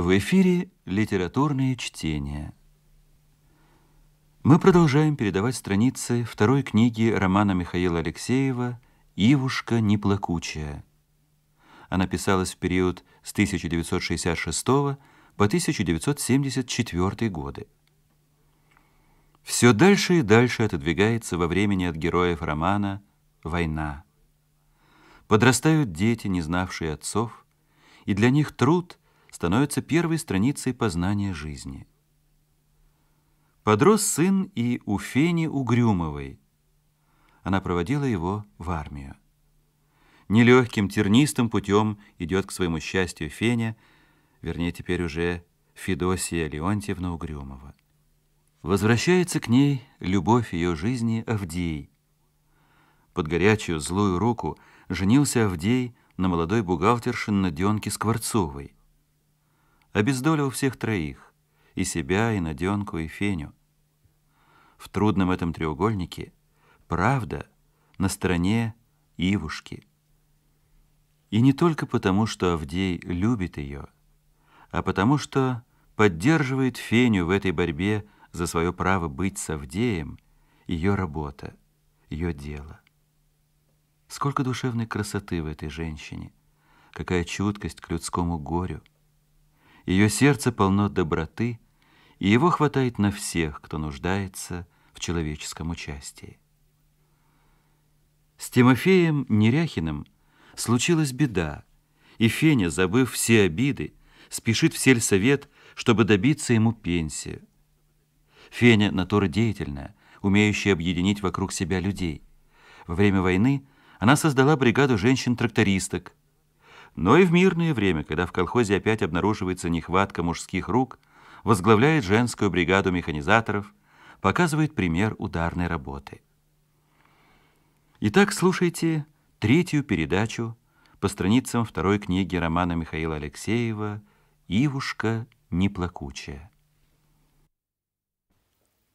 В эфире «Литературные чтения». Мы продолжаем передавать страницы второй книги романа Михаила Алексеева «Ивушка неплакучая». Она писалась в период с 1966 по 1974 годы. Все дальше и дальше отодвигается во времени от героев романа «Война». Подрастают дети, не знавшие отцов, и для них труд – становится первой страницей познания жизни. Подрос сын и у Фени Угрюмовой. Она проводила его в армию. Нелегким тернистым путем идет к своему счастью Феня, вернее, теперь уже Федосия Леонтьевна Угрюмова. Возвращается к ней любовь ее жизни Авдей. Под горячую злую руку женился Авдей на молодой бухгалтерше Наденке Скворцовой обездолил всех троих, и себя, и Наденку, и Феню. В трудном этом треугольнике правда на стороне Ивушки. И не только потому, что Авдей любит ее, а потому что поддерживает Феню в этой борьбе за свое право быть с Авдеем, ее работа, ее дело. Сколько душевной красоты в этой женщине, какая чуткость к людскому горю – ее сердце полно доброты, и его хватает на всех, кто нуждается в человеческом участии. С Тимофеем Неряхиным случилась беда, и Феня, забыв все обиды, спешит в сельсовет, чтобы добиться ему пенсии. Феня – натура деятельная, умеющая объединить вокруг себя людей. Во время войны она создала бригаду женщин-трактористок – но и в мирное время, когда в колхозе опять обнаруживается нехватка мужских рук, возглавляет женскую бригаду механизаторов, показывает пример ударной работы. Итак, слушайте третью передачу по страницам второй книги романа Михаила Алексеева «Ивушка неплакучая».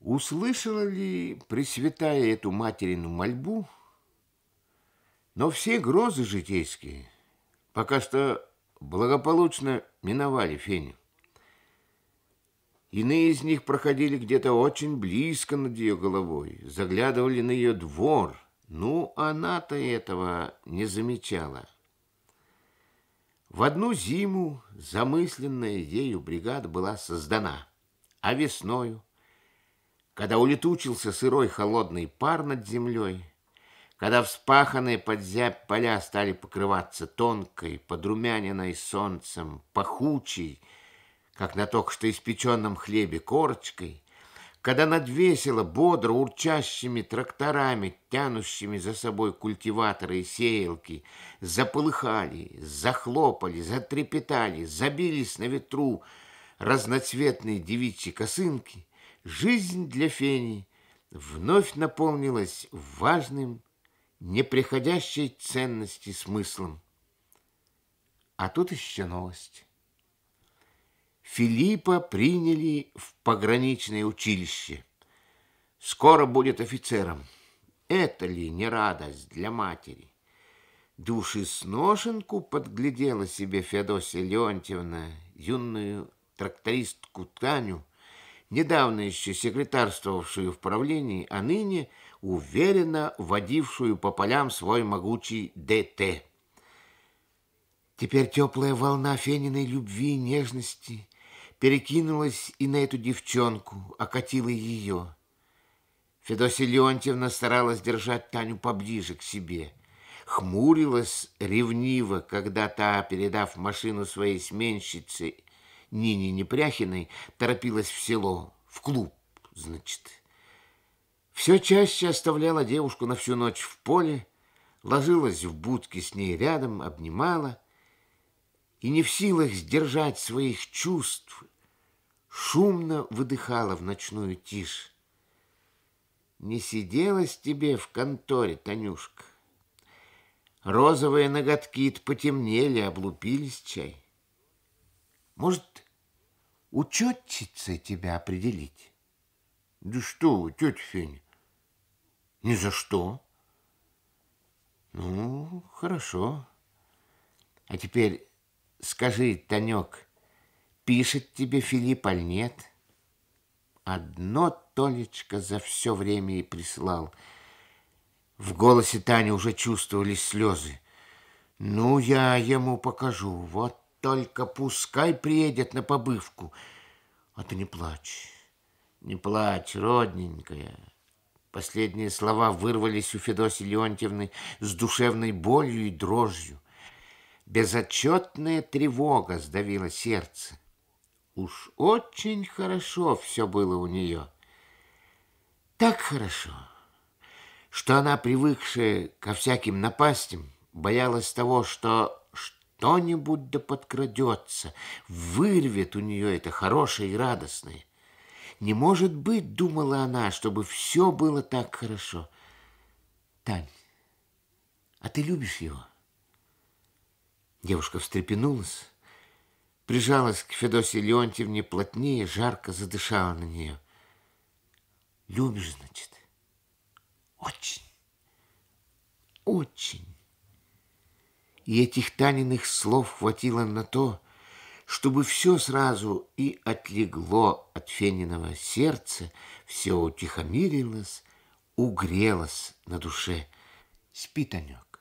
Услышала ли Пресвятая эту материну мольбу? Но все грозы житейские – пока что благополучно миновали Феню. Иные из них проходили где-то очень близко над ее головой, заглядывали на ее двор. Ну, она-то этого не замечала. В одну зиму замысленная ею бригада была создана, а весною, когда улетучился сырой холодный пар над землей, когда вспаханные под зябь поля стали покрываться тонкой, подрумяненной солнцем, пахучей, как на только что испеченном хлебе корочкой, когда над весело, бодро урчащими тракторами, тянущими за собой культиваторы и сеялки, заполыхали, захлопали, затрепетали, забились на ветру разноцветные девичьи косынки, жизнь для фени вновь наполнилась важным неприходящей ценности смыслом. А тут еще новость. Филиппа приняли в пограничное училище. Скоро будет офицером. Это ли не радость для матери? Души Душесношенку подглядела себе Феодосия Леонтьевна, юную трактористку Таню, недавно еще секретарствовавшую в правлении, а ныне – уверенно водившую по полям свой могучий ДТ. Теперь теплая волна фениной любви и нежности перекинулась и на эту девчонку, окатила ее. Федосия Леонтьевна старалась держать Таню поближе к себе. Хмурилась ревниво, когда та, передав машину своей сменщице Нине Непряхиной, торопилась в село, в клуб, значит. Все чаще оставляла девушку на всю ночь в поле, ложилась в будке с ней рядом, обнимала, и не в силах сдержать своих чувств, шумно выдыхала в ночную тишь. Не сиделась тебе в конторе, Танюшка. Розовые ноготки потемнели, облупились чай. Может, учетчица тебя определить? Да что вы, тетя Феня, ни за что. Ну, хорошо. А теперь скажи, Танек, пишет тебе Филипп, аль нет? Одно Толечка за все время и прислал. В голосе Тани уже чувствовались слезы. Ну, я ему покажу. Вот только пускай приедет на побывку. А ты не плачь, не плачь, родненькая. Последние слова вырвались у Федоси Леонтьевны с душевной болью и дрожью. Безотчетная тревога сдавила сердце. Уж очень хорошо все было у нее. Так хорошо, что она, привыкшая ко всяким напастям, боялась того, что что-нибудь да подкрадется, вырвет у нее это хорошее и радостное. Не может быть, думала она, чтобы все было так хорошо. Тань, а ты любишь его? Девушка встрепенулась, прижалась к Федосе Леонтьевне плотнее, жарко задышала на нее. Любишь, значит? Очень. Очень. И этих Таниных слов хватило на то, чтобы все сразу и отлегло от Фениного сердца, все утихомирилось, угрелось на душе. Спи, Танек,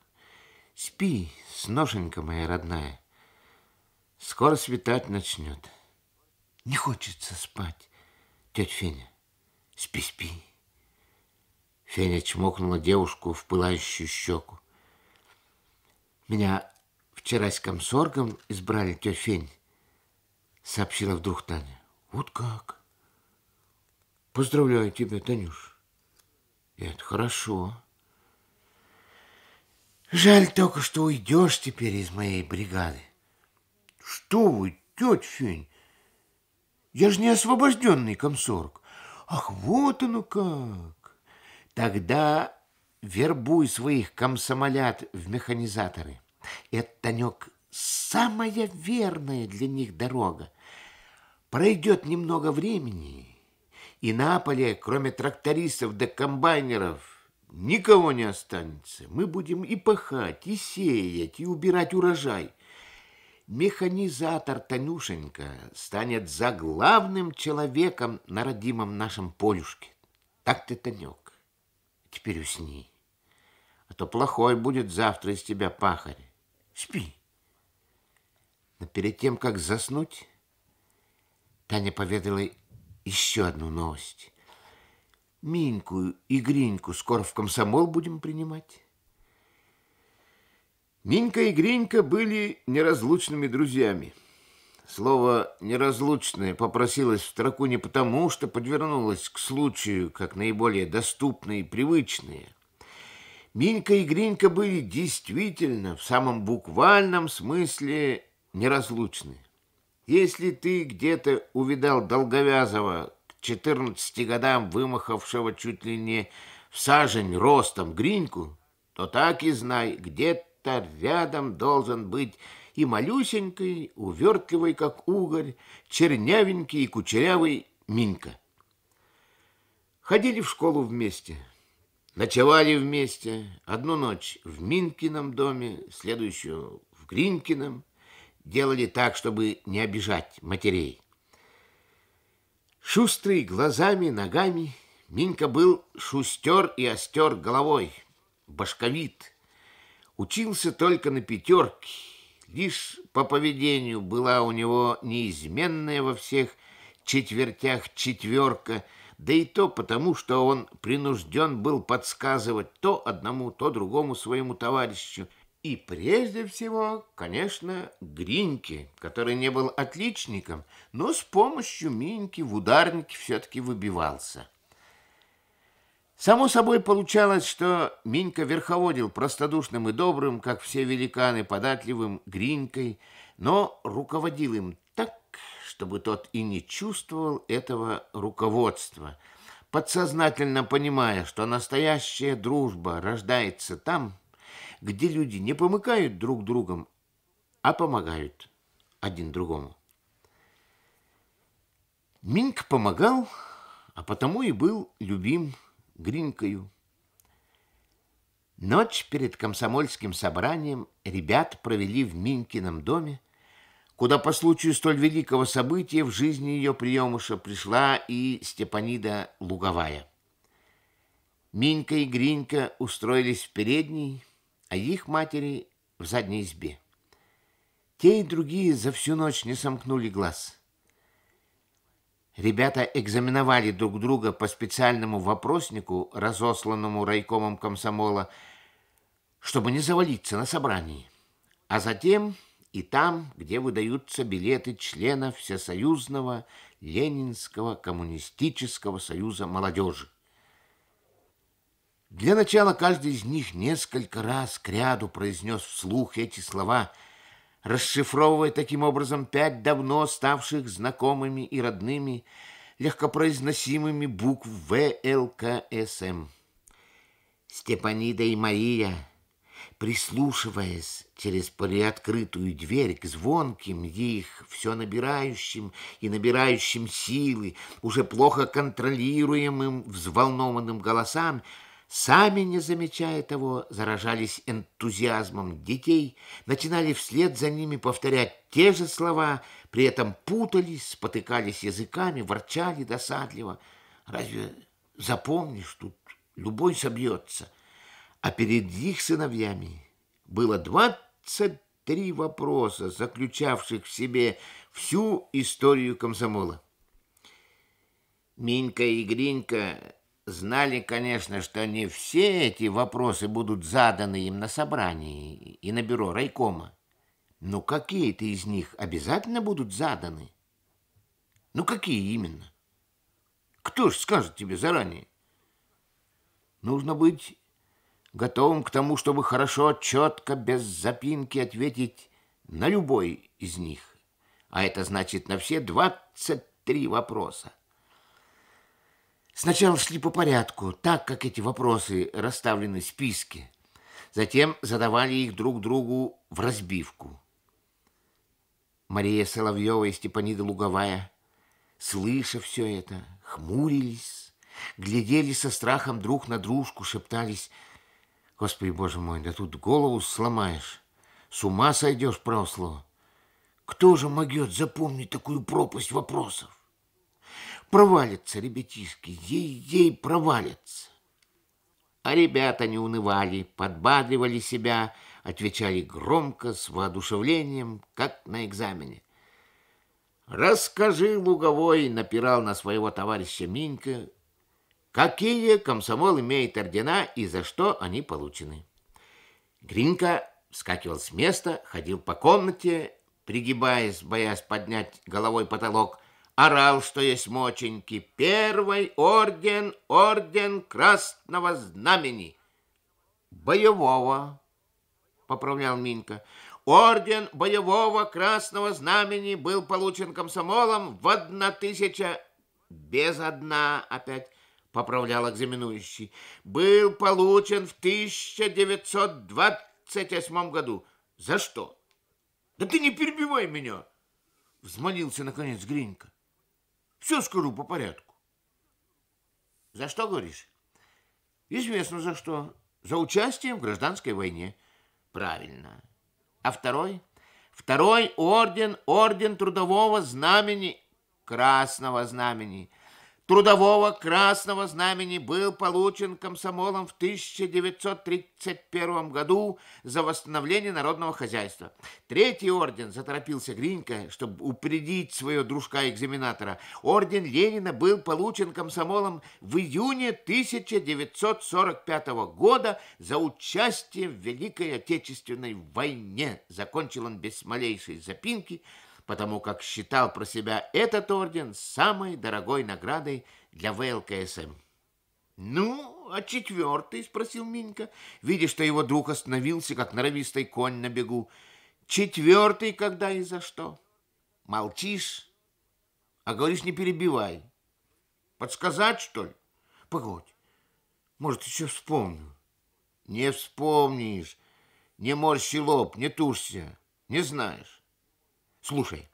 спи, сношенька моя родная. Скоро светать начнет. Не хочется спать, тетя Феня. Спи, спи. Феня чмокнула девушку в пылающую щеку. Меня вчера с комсоргом избрали тетя Фень сообщила вдруг Таня. Вот как? Поздравляю тебя, Танюш. Это хорошо. Жаль только, что уйдешь теперь из моей бригады. Что вы, тетя Фень? Я же не освобожденный комсорг. Ах, вот оно как! Тогда вербуй своих комсомолят в механизаторы. Это, Танек, самая верная для них дорога. Пройдет немного времени, и на поле, кроме трактористов да комбайнеров, никого не останется. Мы будем и пахать, и сеять, и убирать урожай. Механизатор Танюшенька станет заглавным человеком на родимом нашем полюшке. Так ты, Танек, теперь усни, а то плохой будет завтра из тебя пахарь. Спи перед тем, как заснуть, Таня поведала еще одну новость. Миньку и Гриньку скоро в комсомол будем принимать. Минька и Гринька были неразлучными друзьями. Слово «неразлучное» попросилось в строку не потому, что подвернулось к случаю как наиболее доступное и привычное. Минька и Гринька были действительно в самом буквальном смысле неразлучны. Если ты где-то увидал долговязого, к 14 годам вымахавшего чуть ли не в сажень ростом гриньку, то так и знай, где-то рядом должен быть и малюсенький, увертливый, как угорь, чернявенький и кучерявый Минька. Ходили в школу вместе, ночевали вместе, одну ночь в Минкином доме, следующую в Гринькином, делали так, чтобы не обижать матерей. Шустрый глазами, ногами, Минька был шустер и остер головой, башковит. Учился только на пятерке, лишь по поведению была у него неизменная во всех четвертях четверка, да и то потому, что он принужден был подсказывать то одному, то другому своему товарищу – и прежде всего, конечно, Гриньки, который не был отличником, но с помощью Миньки в ударнике все-таки выбивался. Само собой получалось, что Минька верховодил простодушным и добрым, как все великаны, податливым Гринькой, но руководил им так, чтобы тот и не чувствовал этого руководства, подсознательно понимая, что настоящая дружба рождается там, где люди не помыкают друг другом, а помогают один другому. Минк помогал, а потому и был любим Гринькою. Ночь перед комсомольским собранием ребят провели в Минкином доме, куда по случаю столь великого события в жизни ее приемыша пришла и Степанида Луговая. Минька и Гринька устроились в передней, а их матери в задней избе. Те и другие за всю ночь не сомкнули глаз. Ребята экзаменовали друг друга по специальному вопроснику, разосланному райкомом комсомола, чтобы не завалиться на собрании. А затем и там, где выдаются билеты членов Всесоюзного Ленинского коммунистического союза молодежи. Для начала каждый из них несколько раз к ряду произнес вслух эти слова, расшифровывая таким образом пять давно ставших знакомыми и родными легкопроизносимыми букв ВЛКСМ. Степанида и Мария, прислушиваясь через приоткрытую дверь к звонким их все набирающим и набирающим силы, уже плохо контролируемым взволнованным голосам, сами, не замечая того, заражались энтузиазмом детей, начинали вслед за ними повторять те же слова, при этом путались, спотыкались языками, ворчали досадливо. Разве запомнишь, тут любой собьется. А перед их сыновьями было двадцать три вопроса, заключавших в себе всю историю комсомола. Минька и Гринька Знали, конечно, что не все эти вопросы будут заданы им на собрании и на бюро райкома. Но какие-то из них обязательно будут заданы. Ну, какие именно? Кто ж скажет тебе заранее? Нужно быть готовым к тому, чтобы хорошо, четко, без запинки ответить на любой из них. А это значит на все 23 вопроса. Сначала шли по порядку, так как эти вопросы расставлены в списке. Затем задавали их друг другу в разбивку. Мария Соловьева и Степанида Луговая, слыша все это, хмурились, глядели со страхом друг на дружку, шептались, «Господи, Боже мой, да тут голову сломаешь, с ума сойдешь, правослово! Кто же могет запомнить такую пропасть вопросов?» Провалится, ребятишки, ей-ей провалится. А ребята не унывали, подбадривали себя, отвечали громко, с воодушевлением, как на экзамене. «Расскажи, Луговой!» — напирал на своего товарища Минька. «Какие комсомол имеет ордена и за что они получены?» Гринка вскакивал с места, ходил по комнате, пригибаясь, боясь поднять головой потолок, орал, что есть моченьки. Первый орден, орден Красного Знамени. Боевого, поправлял Минька. Орден Боевого Красного Знамени был получен комсомолом в 1000... Без одна опять поправлял экзаменующий. Был получен в 1928 году. За что? Да ты не перебивай меня! Взмолился наконец Гринька. Все скажу по порядку. За что говоришь? Известно за что. За участие в гражданской войне. Правильно. А второй? Второй орден, орден трудового знамени, красного знамени – Трудового Красного Знамени был получен комсомолом в 1931 году за восстановление народного хозяйства. Третий орден, заторопился Гринька, чтобы упредить своего дружка-экзаменатора, орден Ленина был получен комсомолом в июне 1945 года за участие в Великой Отечественной войне. Закончил он без малейшей запинки – потому как считал про себя этот орден самой дорогой наградой для ВЛКСМ. «Ну, а четвертый?» — спросил Минька, видя, что его друг остановился, как норовистый конь на бегу. «Четвертый когда и за что?» «Молчишь, а говоришь, не перебивай. Подсказать, что ли?» «Погодь, может, еще вспомню». «Не вспомнишь. Не морщи лоб, не тушься. Не знаешь». Слушай,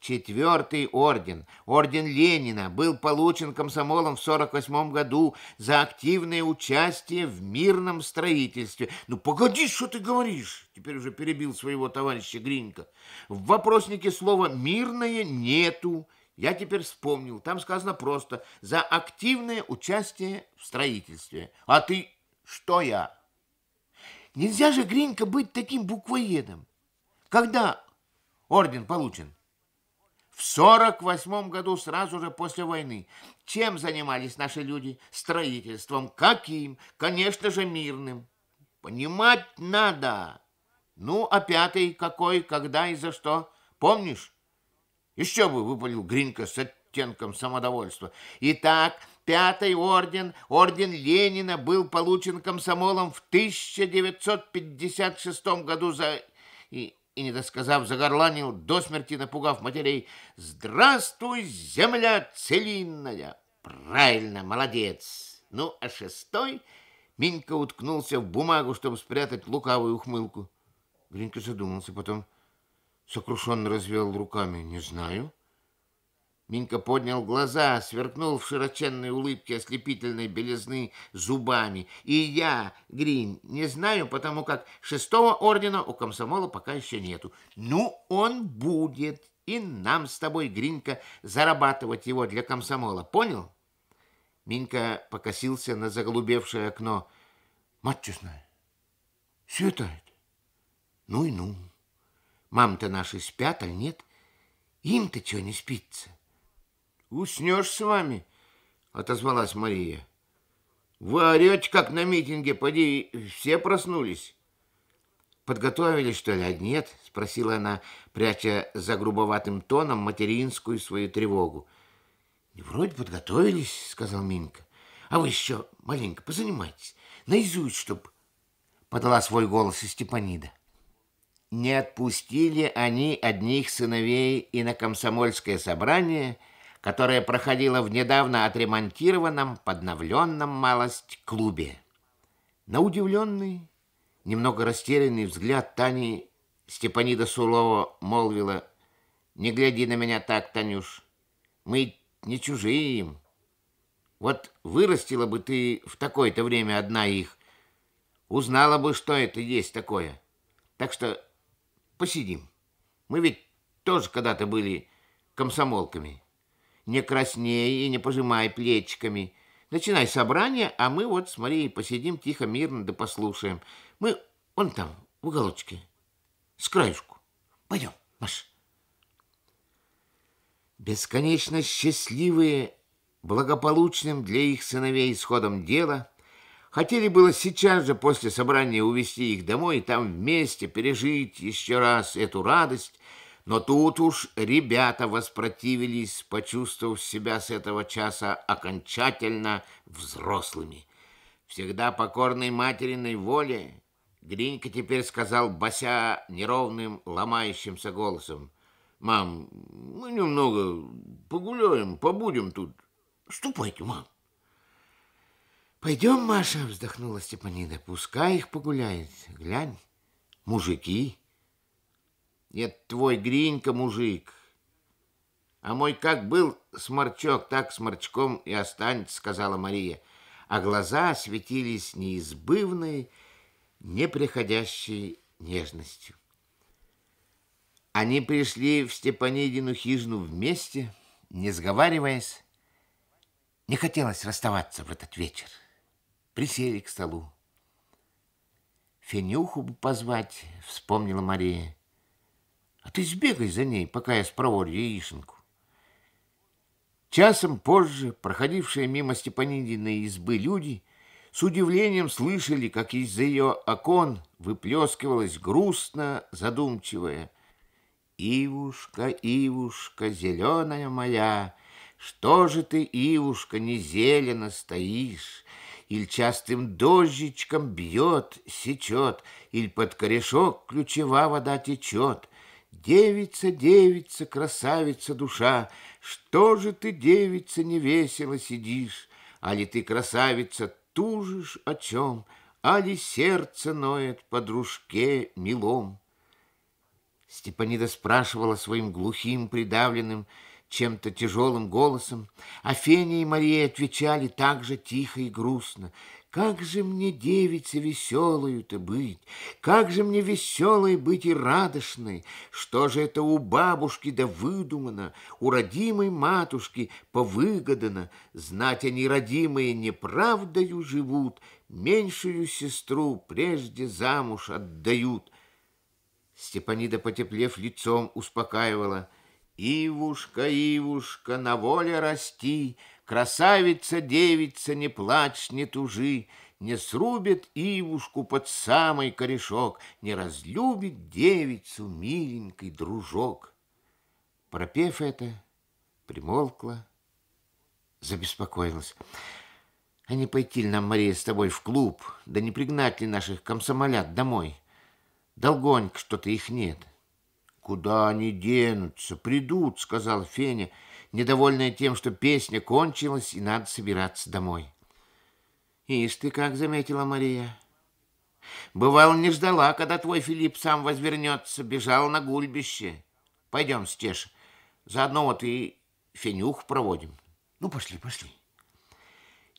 Четвертый орден, орден Ленина, был получен комсомолом в 1948 году за активное участие в мирном строительстве. Ну, погоди, что ты говоришь? Теперь уже перебил своего товарища Гринька. В вопроснике слова «мирное» нету. Я теперь вспомнил. Там сказано просто «за активное участие в строительстве». А ты что я? Нельзя же, Гринька, быть таким буквоедом. Когда орден получен. В 48 году, сразу же после войны, чем занимались наши люди? Строительством. Каким? Конечно же, мирным. Понимать надо. Ну, а пятый какой, когда и за что? Помнишь? Еще бы выпалил Гринько с оттенком самодовольства. Итак, пятый орден, орден Ленина, был получен комсомолом в 1956 году за и, не досказав, загорланил, до смерти напугав матерей. «Здравствуй, земля целинная!» «Правильно, молодец!» Ну, а шестой Минька уткнулся в бумагу, чтобы спрятать лукавую ухмылку. Гринька задумался, потом сокрушенно развел руками. «Не знаю». Минька поднял глаза, сверкнул в широченной улыбке ослепительной белизны зубами. И я, Грин, не знаю, потому как шестого ордена у комсомола пока еще нету. Ну, он будет, и нам с тобой, Гринка, зарабатывать его для комсомола, понял? Минька покосился на заголубевшее окно. Мать честная, светает. Ну и ну. Мам-то наши спят, а нет? Им-то чего не спится? уснешь с вами, отозвалась Мария. Вы орете, как на митинге, поди, все проснулись. подготовились что ли, а нет? Спросила она, пряча за грубоватым тоном материнскую свою тревогу. Вроде подготовились, сказал Минка. А вы еще маленько позанимайтесь, наизусть, чтоб... Подала свой голос и Степанида. Не отпустили они одних сыновей и на комсомольское собрание – которая проходила в недавно отремонтированном, подновленном малость клубе. На удивленный, немного растерянный взгляд Тани Степанида Сулова молвила, «Не гляди на меня так, Танюш, мы не чужие им. Вот вырастила бы ты в такое-то время одна их, узнала бы, что это есть такое. Так что посидим. Мы ведь тоже когда-то были комсомолками» не красней и не пожимай плечиками. Начинай собрание, а мы вот, смотри, посидим тихо, мирно, да послушаем. Мы вон там, в уголочке, с краешку. Пойдем, Маш. Бесконечно счастливые, благополучным для их сыновей исходом дела, хотели было сейчас же после собрания увести их домой и там вместе пережить еще раз эту радость, но тут уж ребята воспротивились, почувствовав себя с этого часа окончательно взрослыми. Всегда покорной материной воле, Гринька теперь сказал Бася неровным, ломающимся голосом. «Мам, мы немного погуляем, побудем тут. Ступайте, мам». «Пойдем, Маша», — вздохнула Степанида, — «пускай их погуляет. Глянь, мужики». Нет, твой Гринька мужик. А мой как был сморчок, так сморчком и останется, сказала Мария. А глаза светились неизбывной, неприходящей нежностью. Они пришли в Степанидину хижину вместе, не сговариваясь. Не хотелось расставаться в этот вечер. Присели к столу. Фенюху бы позвать, вспомнила Мария. А ты сбегай за ней, пока я спроворю яишенку. Часом позже проходившие мимо Степанидиной избы люди с удивлением слышали, как из-за ее окон выплескивалась грустно задумчивая «Ивушка, Ивушка, зеленая моя, что же ты, Ивушка, не зелено стоишь?» Иль частым дождичком бьет, сечет, Иль под корешок ключева вода течет, Девица, девица, красавица душа, Что же ты, девица, невесело сидишь? А ли ты, красавица, тужишь о чем? А ли сердце ноет дружке милом? Степанида спрашивала своим глухим, придавленным, чем-то тяжелым голосом, а Феня и Мария отвечали так же тихо и грустно. Как же мне девице веселою-то быть, Как же мне веселой быть и радостной, Что же это у бабушки да выдумано, У родимой матушки повыгодано, Знать они, родимые, неправдою живут, Меньшую сестру прежде замуж отдают. Степанида, потеплев лицом, успокаивала, «Ивушка, Ивушка, на воле расти!» Красавица-девица, не плачь, не тужи, Не срубит ивушку под самый корешок, Не разлюбит девицу миленький дружок. Пропев это, примолкла, забеспокоилась. А не пойти ли нам, Мария, с тобой в клуб? Да не пригнать ли наших комсомолят домой? Долгонько что-то их нет. Куда они денутся? Придут, сказал Феня. — недовольная тем, что песня кончилась и надо собираться домой. Ишь ты, как заметила Мария. Бывало, не ждала, когда твой Филипп сам возвернется, бежал на гульбище. Пойдем, Стеша, заодно вот и фенюх проводим. Ну, пошли, пошли.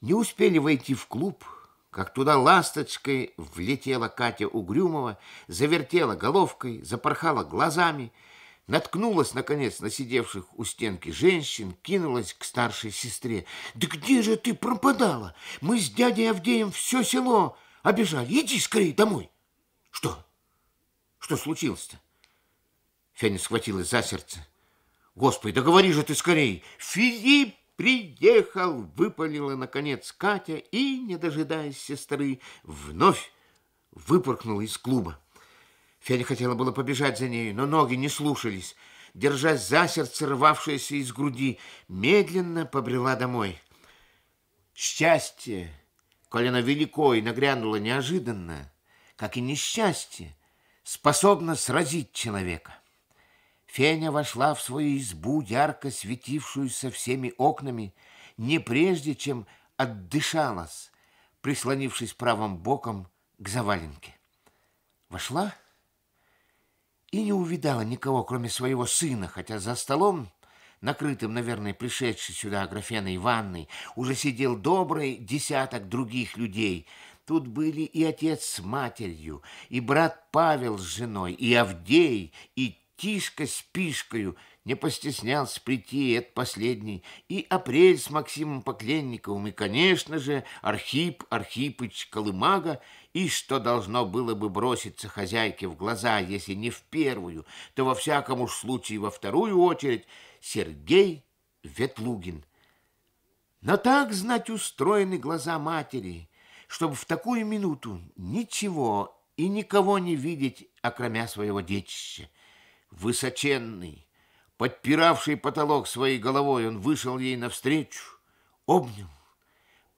Не успели войти в клуб, как туда ласточкой влетела Катя Угрюмова, завертела головкой, запорхала глазами — наткнулась, наконец, на сидевших у стенки женщин, кинулась к старшей сестре. «Да где же ты пропадала? Мы с дядей Авдеем все село обижали. Иди скорее домой!» «Что? Что случилось-то?» Феня схватилась за сердце. «Господи, да говори же ты скорее! Филипп приехал!» Выпалила, наконец, Катя и, не дожидаясь сестры, вновь выпорхнула из клуба. Федя хотела было побежать за ней, но ноги не слушались. Держась за сердце, рвавшееся из груди, медленно побрела домой. Счастье, коли оно велико и нагрянуло неожиданно, как и несчастье, способно сразить человека. Феня вошла в свою избу, ярко светившуюся всеми окнами, не прежде, чем отдышалась, прислонившись правым боком к заваленке. Вошла и не увидала никого, кроме своего сына, хотя за столом, накрытым, наверное, пришедшей сюда графеной Ивановной, уже сидел добрый десяток других людей. Тут были и отец с матерью, и брат Павел с женой, и Авдей, и Тишка с Пишкою — не постеснялся прийти этот последний, и апрель с Максимом Покленниковым, и, конечно же, Архип Архипыч Колымага, и что должно было бы броситься хозяйке в глаза, если не в первую, то во всяком уж случае во вторую очередь Сергей Ветлугин. Но так, знать, устроены глаза матери, чтобы в такую минуту ничего и никого не видеть, окромя своего детища. Высоченный, Подпиравший потолок своей головой, он вышел ей навстречу, обнял,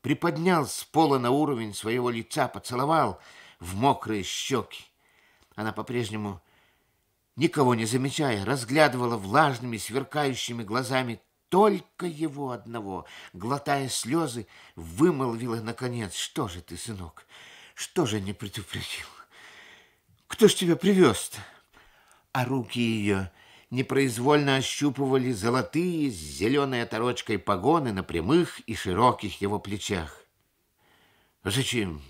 приподнял с пола на уровень своего лица, поцеловал в мокрые щеки. Она по-прежнему, никого не замечая, разглядывала влажными, сверкающими глазами только его одного, глотая слезы, вымолвила наконец, что же ты, сынок, что же не предупредил? Кто ж тебя привез-то? А руки ее непроизвольно ощупывали золотые с зеленой оторочкой погоны на прямых и широких его плечах. «Зачем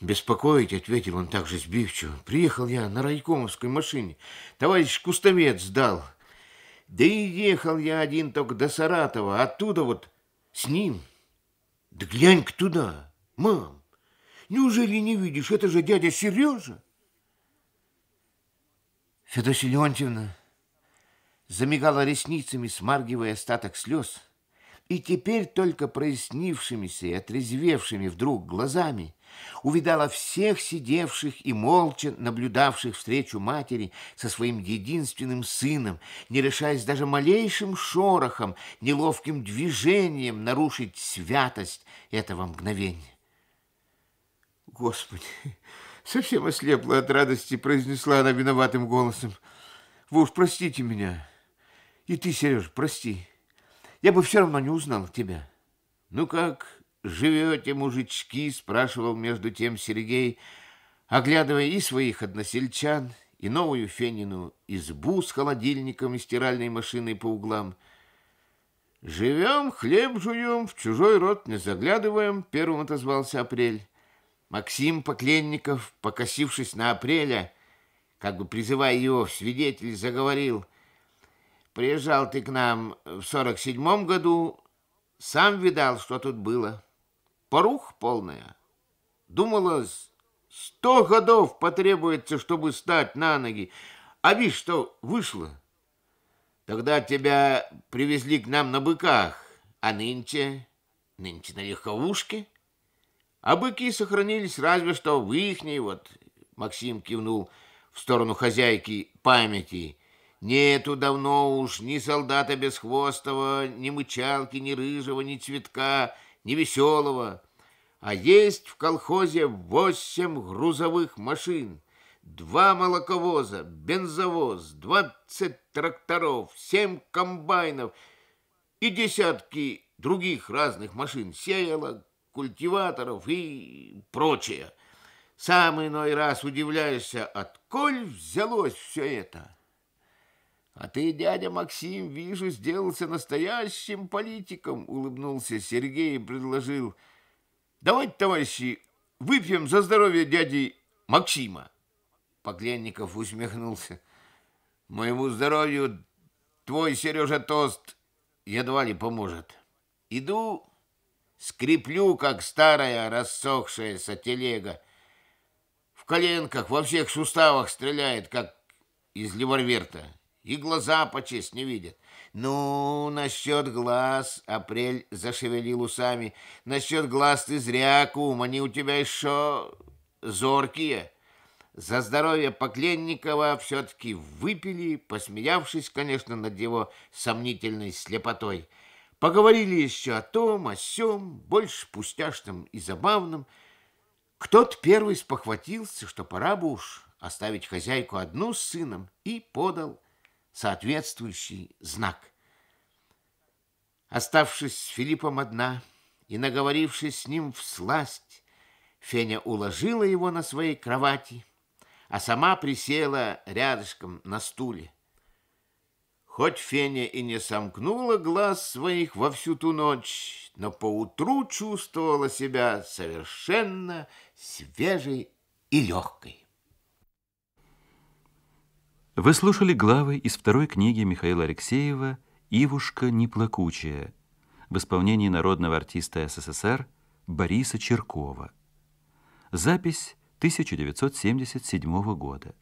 беспокоить?» — ответил он также сбивчиво. «Приехал я на райкомовской машине. Товарищ Кустовец сдал. Да и ехал я один только до Саратова, оттуда вот с ним. Да глянь-ка туда, мам! Неужели не видишь? Это же дядя Сережа!» Федосия Леонтьевна замигала ресницами, смаргивая остаток слез, и теперь только прояснившимися и отрезвевшими вдруг глазами увидала всех сидевших и молча наблюдавших встречу матери со своим единственным сыном, не решаясь даже малейшим шорохом, неловким движением нарушить святость этого мгновения. «Господи!» — совсем ослепла от радости, произнесла она виноватым голосом. «Вы уж простите меня». И ты, Сереж, прости. Я бы все равно не узнал тебя. Ну как живете, мужички, спрашивал между тем Сергей, оглядывая и своих односельчан, и новую Фенину избу с холодильником и стиральной машиной по углам. «Живем, хлеб жуем, в чужой рот не заглядываем», — первым отозвался Апрель. Максим Покленников, покосившись на Апреля, как бы призывая его в свидетель, заговорил — Приезжал ты к нам в сорок седьмом году, сам видал, что тут было. Порух полная. Думалось, сто годов потребуется, чтобы стать на ноги. А видишь, что вышло? Тогда тебя привезли к нам на быках, а нынче... Нынче на легковушке. А быки сохранились разве что в ихней, вот Максим кивнул в сторону хозяйки памяти, Нету давно уж ни солдата Бесхвостого, ни мычалки, ни рыжего, ни цветка, ни веселого. А есть в колхозе восемь грузовых машин, два молоковоза, бензовоз, двадцать тракторов, семь комбайнов и десятки других разных машин, сеялок, культиваторов и прочее. Сам иной раз удивляешься, отколь взялось все это. «А ты, дядя Максим, вижу, сделался настоящим политиком!» — улыбнулся Сергей и предложил. «Давайте, товарищи, выпьем за здоровье дяди Максима!» Поклянников усмехнулся. «Моему здоровью твой, Сережа, тост едва ли поможет. Иду, скреплю, как старая рассохшаяся телега. В коленках, во всех суставах стреляет, как из леварверта» и глаза почесть не видят. Ну, насчет глаз, апрель зашевелил усами, насчет глаз ты зря, кум, они у тебя еще зоркие. За здоровье Покленникова все-таки выпили, посмеявшись, конечно, над его сомнительной слепотой. Поговорили еще о том, о сем, больше пустяшном и забавном. Кто-то первый спохватился, что пора бы уж оставить хозяйку одну с сыном, и подал соответствующий знак. Оставшись с Филиппом одна и наговорившись с ним в сласть, Феня уложила его на своей кровати, а сама присела рядышком на стуле. Хоть Феня и не сомкнула глаз своих во всю ту ночь, но поутру чувствовала себя совершенно свежей и легкой. Вы слушали главы из второй книги Михаила Алексеева «Ивушка неплакучая» в исполнении народного артиста СССР Бориса Черкова. Запись 1977 года.